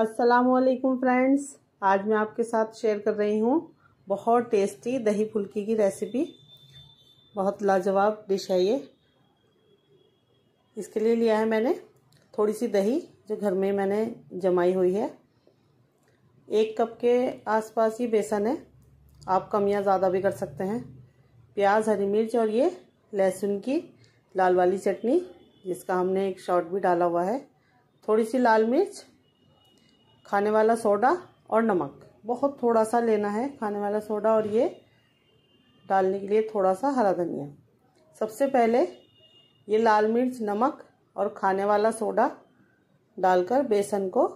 असलकुम फ्रेंड्स आज मैं आपके साथ शेयर कर रही हूँ बहुत टेस्टी दही फुल्की की रेसिपी बहुत लाजवाब डिश है ये इसके लिए लिया है मैंने थोड़ी सी दही जो घर में मैंने जमाई हुई है एक कप के आसपास ही बेसन है आप कम या ज़्यादा भी कर सकते हैं प्याज हरी मिर्च और ये लहसुन की लाल वाली चटनी जिसका हमने एक शॉट भी डाला हुआ है थोड़ी सी लाल मिर्च खाने वाला सोडा और नमक बहुत थोड़ा सा लेना है खाने वाला सोडा और ये डालने के लिए थोड़ा सा हरा धनिया सबसे पहले ये लाल मिर्च नमक और खाने वाला सोडा डालकर बेसन को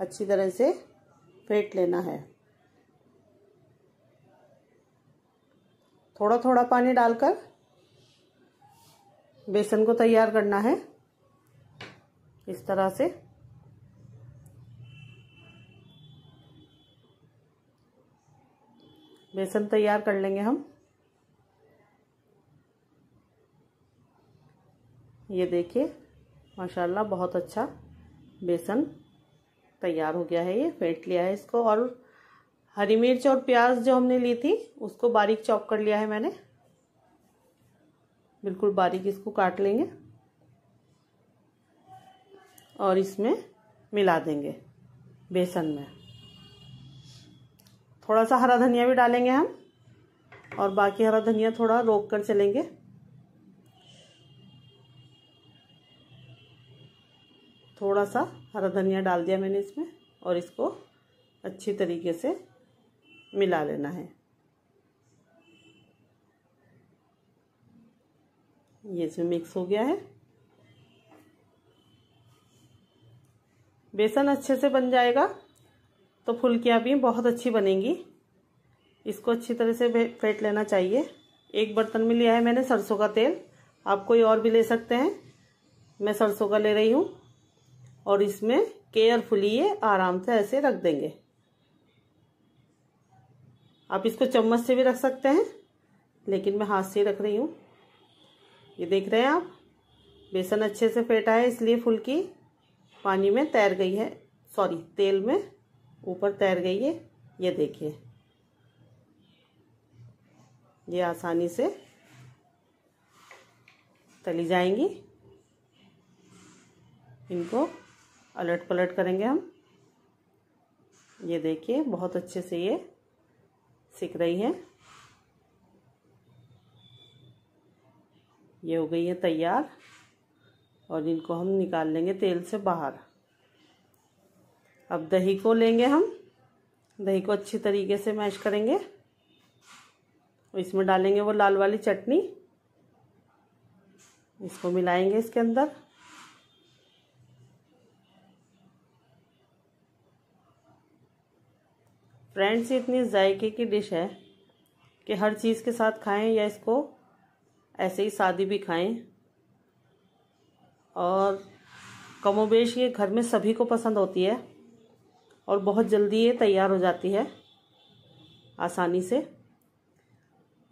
अच्छी तरह से फेंट लेना है थोड़ा थोड़ा पानी डालकर बेसन को तैयार करना है इस तरह से बेसन तैयार कर लेंगे हम ये देखिए माशाल्लाह बहुत अच्छा बेसन तैयार हो गया है ये फेंट लिया है इसको और हरी मिर्च और प्याज जो हमने ली थी उसको बारीक चॉप कर लिया है मैंने बिल्कुल बारीक इसको काट लेंगे और इसमें मिला देंगे बेसन में थोड़ा सा हरा धनिया भी डालेंगे हम और बाकी हरा धनिया थोड़ा रोक कर चलेंगे थोड़ा सा हरा धनिया डाल दिया मैंने इसमें और इसको अच्छी तरीके से मिला लेना है ये इसमें मिक्स हो गया है बेसन अच्छे से बन जाएगा तो फुलकियाँ भी बहुत अच्छी बनेंगी इसको अच्छी तरह से फेंट लेना चाहिए एक बर्तन में लिया है मैंने सरसों का तेल आप कोई और भी ले सकते हैं मैं सरसों का ले रही हूँ और इसमें केयरफुली ये आराम से ऐसे रख देंगे आप इसको चम्मच से भी रख सकते हैं लेकिन मैं हाथ से रख रही हूँ ये देख रहे हैं आप बेसन अच्छे से फेंटा है इसलिए फुल्की पानी में तैर गई है सॉरी तेल में ऊपर तैर गई है ये देखिए ये आसानी से तली जाएंगी इनको अलट पलट करेंगे हम ये देखिए बहुत अच्छे से ये सिक रही है ये हो गई है तैयार और इनको हम निकाल लेंगे तेल से बाहर अब दही को लेंगे हम दही को अच्छी तरीके से मैश करेंगे और इसमें डालेंगे वो लाल वाली चटनी इसको मिलाएंगे इसके अंदर फ्रेंड्स इतनी जायके की डिश है कि हर चीज़ के साथ खाएं या इसको ऐसे ही सादी भी खाएं और कमोबेश ये घर में सभी को पसंद होती है और बहुत जल्दी ये तैयार हो जाती है आसानी से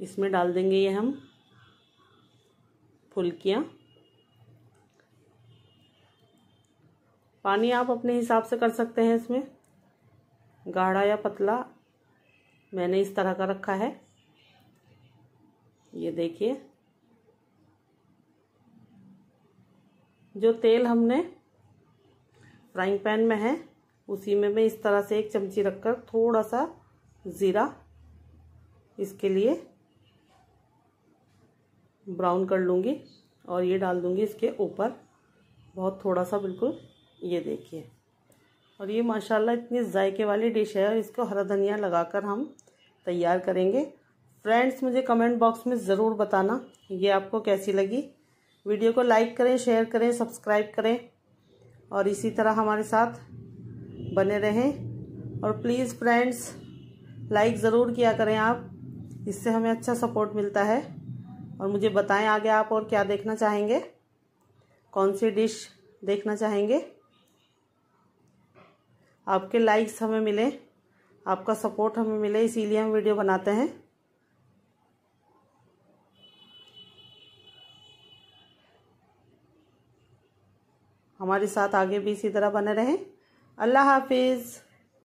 इसमें डाल देंगे ये हम फुल्कियाँ पानी आप अपने हिसाब से कर सकते हैं इसमें गाढ़ा या पतला मैंने इस तरह का रखा है ये देखिए जो तेल हमने फ्राइंग पैन में है उसी में मैं इस तरह से एक चमची रखकर थोड़ा सा ज़ीरा इसके लिए ब्राउन कर लूँगी और ये डाल दूँगी इसके ऊपर बहुत थोड़ा सा बिल्कुल ये देखिए और ये माशाल्लाह इतनी जायके वाली डिश है और इसको हरा धनिया लगाकर हम तैयार करेंगे फ्रेंड्स मुझे कमेंट बॉक्स में ज़रूर बताना ये आपको कैसी लगी वीडियो को लाइक करें शेयर करें सब्सक्राइब करें और इसी तरह हमारे साथ बने रहें और प्लीज़ फ्रेंड्स लाइक ज़रूर किया करें आप इससे हमें अच्छा सपोर्ट मिलता है और मुझे बताएं आगे आप और क्या देखना चाहेंगे कौन सी डिश देखना चाहेंगे आपके लाइक्स हमें मिले आपका सपोर्ट हमें मिले इसीलिए हम वीडियो बनाते हैं हमारे साथ आगे भी इसी तरह बने रहें अल्लाह हाफिज़